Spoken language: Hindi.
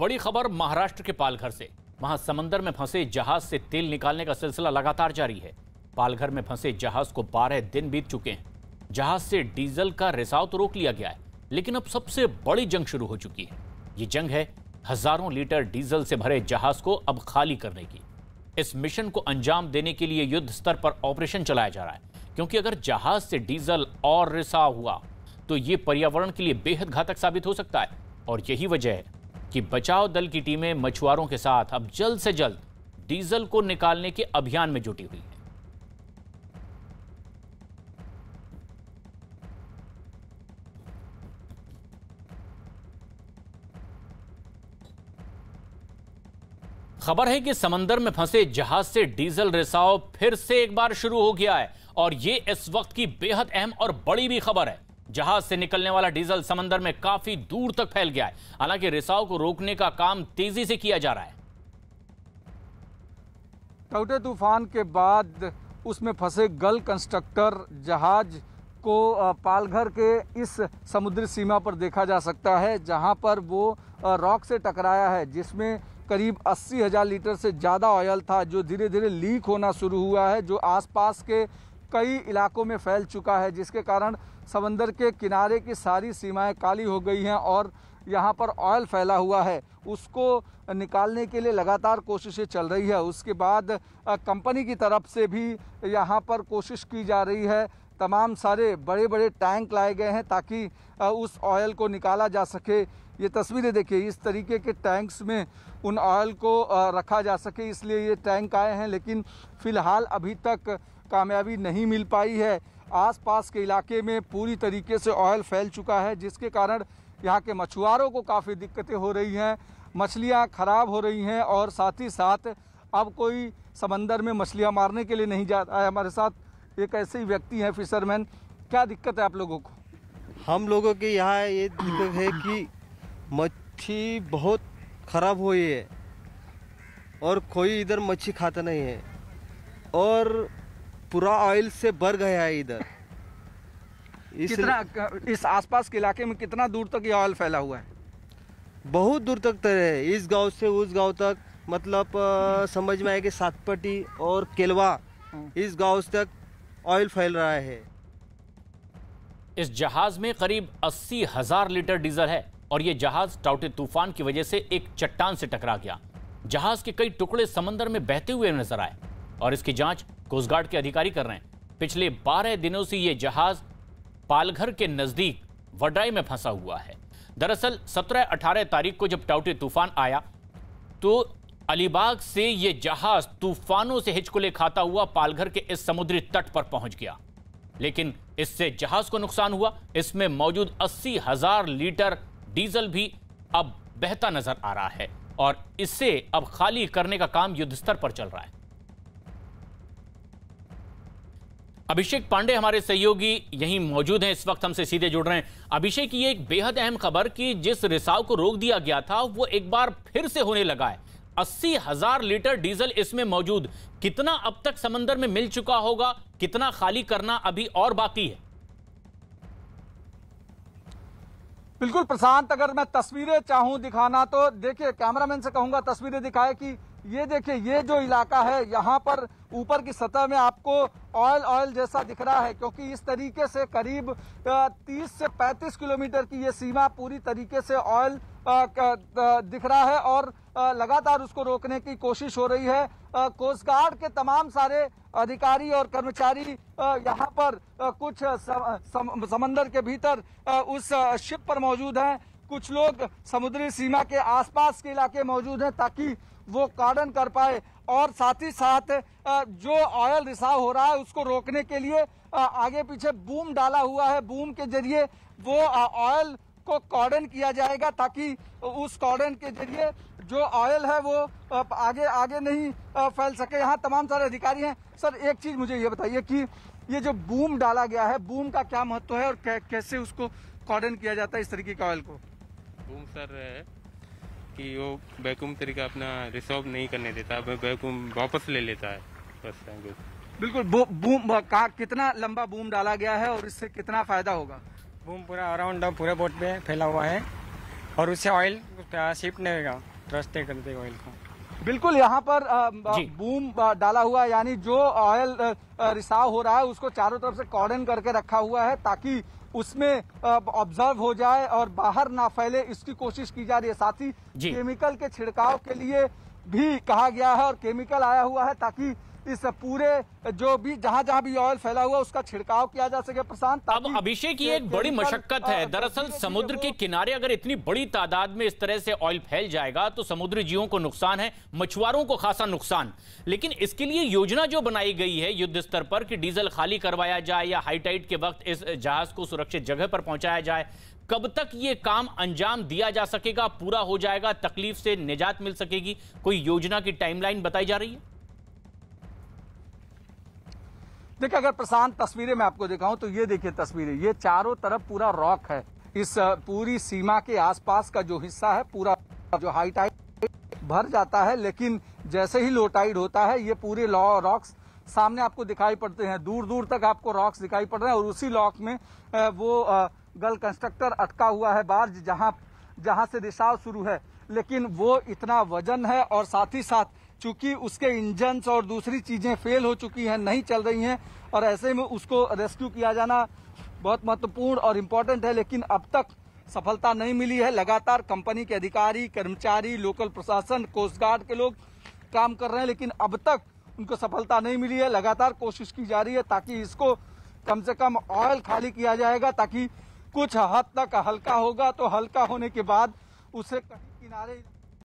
बड़ी खबर महाराष्ट्र के पालघर से वहां समंदर में फंसे जहाज से तेल निकालने का सिलसिला लगातार जारी है पालघर में फंसे जहाज को बारह दिन बीत चुके हैं जहाज से डीजल का रिसाव तो रोक लिया गया है लेकिन अब सबसे बड़ी जंग शुरू हो चुकी है ये जंग है हजारों लीटर डीजल से भरे जहाज को अब खाली करने की इस मिशन को अंजाम देने के लिए युद्ध स्तर पर ऑपरेशन चलाया जा रहा है क्योंकि अगर जहाज से डीजल और रिसाव हुआ तो ये पर्यावरण के लिए बेहद घातक साबित हो सकता है और यही वजह है कि बचाव दल की टीमें मछुआरों के साथ अब जल्द से जल्द डीजल को निकालने के अभियान में जुटी हुई है खबर है कि समंदर में फंसे जहाज से डीजल रिसाव फिर से एक बार शुरू हो गया है और यह इस वक्त की बेहद अहम और बड़ी भी खबर है जहाज से निकलने वाला डीजल समंदर में काफी दूर तक फैल गया है हालांकि रिसाव को रोकने का काम तेजी से किया जा रहा है टौटे तूफान के बाद उसमें फंसे गल कंस्ट्रक्टर जहाज को पालघर के इस समुद्री सीमा पर देखा जा सकता है जहां पर वो रॉक से टकराया है जिसमें करीब अस्सी हज़ार लीटर से ज़्यादा ऑयल था जो धीरे धीरे लीक होना शुरू हुआ है जो आसपास के कई इलाकों में फैल चुका है जिसके कारण समंदर के किनारे की सारी सीमाएं काली हो गई हैं और यहाँ पर ऑयल फैला हुआ है उसको निकालने के लिए लगातार कोशिशें चल रही है उसके बाद कंपनी की तरफ से भी यहाँ पर कोशिश की जा रही है तमाम सारे बड़े बड़े टैंक लाए गए हैं ताकि उस ऑयल को निकाला जा सके ये तस्वीरें देखिए इस तरीके के टैंक्स में उन ऑयल को रखा जा सके इसलिए ये टैंक आए हैं लेकिन फ़िलहाल अभी तक कामयाबी नहीं मिल पाई है आसपास के इलाके में पूरी तरीके से ऑयल फैल चुका है जिसके कारण यहाँ के मछुआरों को काफ़ी दिक्कतें हो रही हैं मछलियाँ ख़राब हो रही हैं और साथ ही साथ अब कोई समंदर में मछलियाँ मारने के लिए नहीं जा रहा है हमारे साथ एक ऐसे ही व्यक्ति हैं फिशरमैन क्या दिक्कत है आप लोगों को हम लोगों के यहाँ ये दिक्कत है कि मच्छी बहुत ख़राब हुई है और कोई इधर मच्छी खाता नहीं है और पूरा ऑयल से भर गया है इधर इस कितना इस आसपास के इलाके में कितना दूर तक ये ऑयल फैला हुआ है बहुत दूर तक तरह तो है इस गांव से उस गांव तक मतलब समझ में आए कि सातपटी और केलवा हम्म। इस गांव तक ऑयल फैल रहा है इस जहाज में करीब अस्सी हजार लीटर डीजल है और ये जहाज टाउटे तूफान की वजह से एक चट्टान से टकरा गया जहाज के कई टुकड़े समंदर में बहते हुए नजर आए और इसकी जांच कोस्टगार्ड के अधिकारी कर रहे हैं पिछले 12 दिनों से ये जहाज पालघर के नजदीक वड्राई में फंसा हुआ है दरअसल 17-18 तारीख को जब टाउटे तूफान आया तो अलीबाग से ये जहाज तूफानों से हिचकुले खाता हुआ पालघर के इस समुद्री तट पर पहुंच गया लेकिन इससे जहाज को नुकसान हुआ इसमें मौजूद अस्सी हजार लीटर डीजल भी अब बहता नजर आ रहा है और इससे अब खाली करने का काम युद्ध स्तर पर चल रहा है अभिषेक पांडे हमारे सहयोगी यहीं मौजूद हैं इस वक्त हमसे सीधे जुड़ रहे हैं अभिषेक ये एक बेहद अहम खबर कि जिस रिसाव को रोक दिया गया था वो एक बार फिर से होने लगा है अस्सी हजार लीटर डीजल इसमें मौजूद कितना अब तक समंदर में मिल चुका होगा कितना खाली करना अभी और बाकी है बिल्कुल प्रशांत अगर मैं तस्वीरें चाहूं दिखाना तो देखिए कैमरामैन से कहूंगा तस्वीरें दिखाए कि ये देखिए ये जो इलाका है यहाँ पर ऊपर की सतह में आपको ऑयल ऑयल जैसा दिख रहा है क्योंकि इस तरीके से करीब 30 से 35 किलोमीटर की ये सीमा पूरी तरीके से ऑयल दिख रहा है और लगातार उसको रोकने की कोशिश हो रही है कोस्ट गार्ड के तमाम सारे अधिकारी और कर्मचारी यहाँ पर कुछ समंदर के भीतर उस शिप पर मौजूद हैं कुछ लोग समुद्री सीमा के आसपास के इलाके मौजूद हैं ताकि वो कार्डन कर पाए और साथ ही साथ जो ऑयल रिसाव हो रहा है उसको रोकने के लिए आगे पीछे बूम डाला हुआ है बूम के जरिए वो ऑयल को कॉर्डन किया जाएगा ताकि उस कॉर्डन के जरिए जो ऑयल है वो आगे आगे नहीं फैल सके यहाँ तमाम सारे अधिकारी हैं सर एक चीज़ मुझे ये बताइए कि ये जो बूम डाला गया है बूम का क्या महत्व है और कैसे उसको कॉर्डन किया जाता है इस तरीके के ऑयल को बूम सर है कि वो वैक्यूम तरीका अपना रिसॉल्व नहीं करने देता वैक्यूम वापस ले लेता है फर्स्ट टाइम बिल्कुल बूम का कितना लंबा बूम डाला गया है और इससे कितना फायदा होगा बूम पूरा अराउंड पूरे बोट में फैला हुआ है और उससे ऑयल शिफ्ट नहीं होगा रस्ते करते ऑयल को बिल्कुल यहाँ पर बूम डाला हुआ यानी जो ऑयल रिसाव हो रहा है उसको चारों तरफ से कॉर्डन करके रखा हुआ है ताकि उसमें ऑब्जर्व हो जाए और बाहर ना फैले इसकी कोशिश की जा रही है साथ ही केमिकल के छिड़काव के लिए भी कहा गया है और केमिकल आया हुआ है ताकि इस पूरे जो भी जहां जहां भी ऑयल फैला हुआ उसका छिड़काव किया जा सके प्रशांत अब अभिषेक की एक बड़ी मशक्कत हाँ, है दरअसल समुद्र के किनारे अगर इतनी बड़ी तादाद में इस तरह से ऑयल फैल जाएगा तो समुद्री जीवों को नुकसान है मछुआरों को खासा नुकसान लेकिन इसके लिए योजना जो बनाई गई है युद्ध स्तर पर कि डीजल खाली करवाया जाए या हाईटाइट के वक्त इस जहाज को सुरक्षित जगह पर पहुंचाया जाए कब तक ये काम अंजाम दिया जा सकेगा पूरा हो जाएगा तकलीफ से निजात मिल सकेगी कोई योजना की टाइमलाइन बताई जा रही है देखिए अगर प्रशांत तस्वीरें मैं आपको दिखाऊं तो ये देखिए तस्वीरें ये चारों तरफ पूरा रॉक है इस पूरी सीमा के आसपास का जो हिस्सा है पूरा जो हाई टाइड भर जाता है लेकिन जैसे ही लो टाइड होता है ये पूरे रॉक्स सामने आपको दिखाई पड़ते हैं दूर दूर तक आपको रॉक्स दिखाई पड़ रहे हैं और उसी लॉक में वो गल कंस्ट्रक्टर अटका हुआ है बार जहाँ जहाँ से रिसाव शुरू है लेकिन वो इतना वजन है और साथ ही साथ चूंकि उसके इंजन और दूसरी चीजें फेल हो चुकी हैं नहीं चल रही हैं और ऐसे में उसको रेस्क्यू किया जाना बहुत महत्वपूर्ण और इम्पोर्टेंट है लेकिन अब तक सफलता नहीं मिली है लगातार कंपनी के अधिकारी कर्मचारी लोकल प्रशासन कोस्ट गार्ड के लोग काम कर रहे हैं लेकिन अब तक उनको सफलता नहीं मिली है लगातार कोशिश की जा रही है ताकि इसको कम से कम ऑयल खाली किया जाएगा ताकि कुछ हद तक हल्का होगा तो हल्का होने के बाद उसे कहीं किनारे